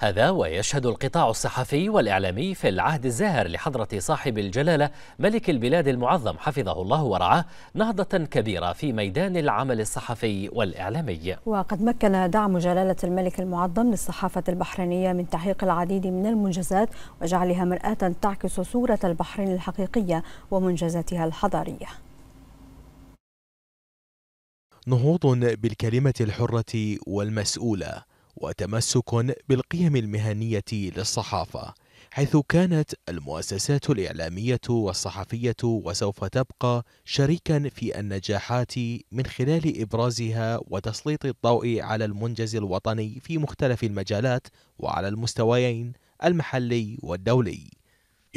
هذا ويشهد القطاع الصحفي والإعلامي في العهد الزاهر لحضرة صاحب الجلالة ملك البلاد المعظم حفظه الله ورعاه نهضة كبيرة في ميدان العمل الصحفي والإعلامي وقد مكن دعم جلالة الملك المعظم للصحافة البحرينية من تحقيق العديد من المنجزات وجعلها مرآة تعكس صورة البحرين الحقيقية ومنجزاتها الحضارية نهوض بالكلمة الحرة والمسؤولة وتمسك بالقيم المهنية للصحافة حيث كانت المؤسسات الإعلامية والصحفية وسوف تبقى شريكا في النجاحات من خلال إبرازها وتسليط الضوء على المنجز الوطني في مختلف المجالات وعلى المستويين المحلي والدولي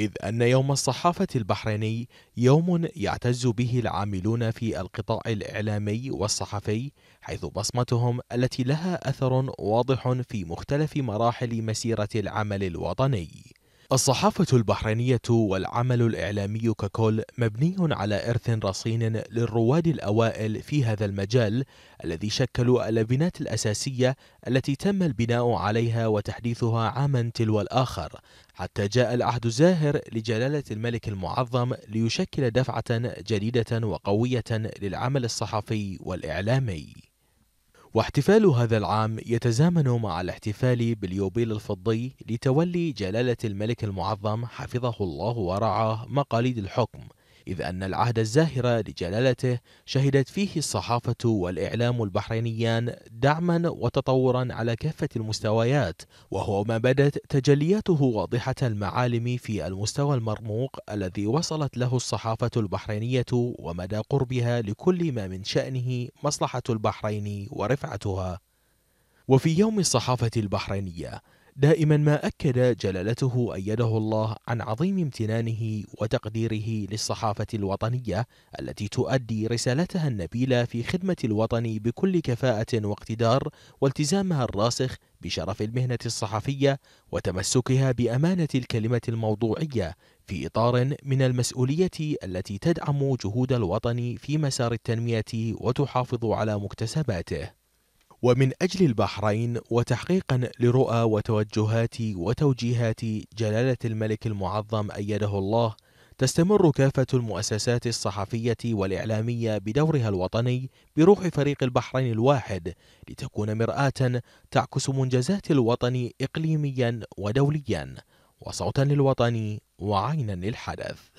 إذ أن يوم الصحافة البحريني يوم يعتز به العاملون في القطاع الإعلامي والصحفي حيث بصمتهم التي لها أثر واضح في مختلف مراحل مسيرة العمل الوطني الصحافة البحرينية والعمل الإعلامي ككل مبني على إرث رصين للرواد الأوائل في هذا المجال الذي شكلوا اللبنات الأساسية التي تم البناء عليها وتحديثها عاما تلو الآخر حتى جاء العهد الزاهر لجلالة الملك المعظم ليشكل دفعة جديدة وقوية للعمل الصحفي والإعلامي واحتفال هذا العام يتزامن مع الاحتفال باليوبيل الفضي لتولي جلالة الملك المعظم حفظه الله ورعاه مقاليد الحكم إذ أن العهد الزاهر لجلالته شهدت فيه الصحافة والإعلام البحرينيان دعما وتطورا على كافة المستويات وهو ما بدت تجلياته واضحة المعالم في المستوى المرموق الذي وصلت له الصحافة البحرينية ومدى قربها لكل ما من شأنه مصلحة البحرين ورفعتها وفي يوم الصحافة البحرينية دائما ما أكد جلالته أيده الله عن عظيم امتنانه وتقديره للصحافة الوطنية التي تؤدي رسالتها النبيلة في خدمة الوطن بكل كفاءة واقتدار والتزامها الراسخ بشرف المهنة الصحفية وتمسكها بأمانة الكلمة الموضوعية في إطار من المسؤولية التي تدعم جهود الوطن في مسار التنمية وتحافظ على مكتسباته ومن أجل البحرين وتحقيقا لرؤى وتوجهات وتوجيهات جلالة الملك المعظم أيده الله تستمر كافة المؤسسات الصحفية والإعلامية بدورها الوطني بروح فريق البحرين الواحد لتكون مرآة تعكس منجزات الوطن إقليميا ودوليا وصوتا للوطن وعينا للحدث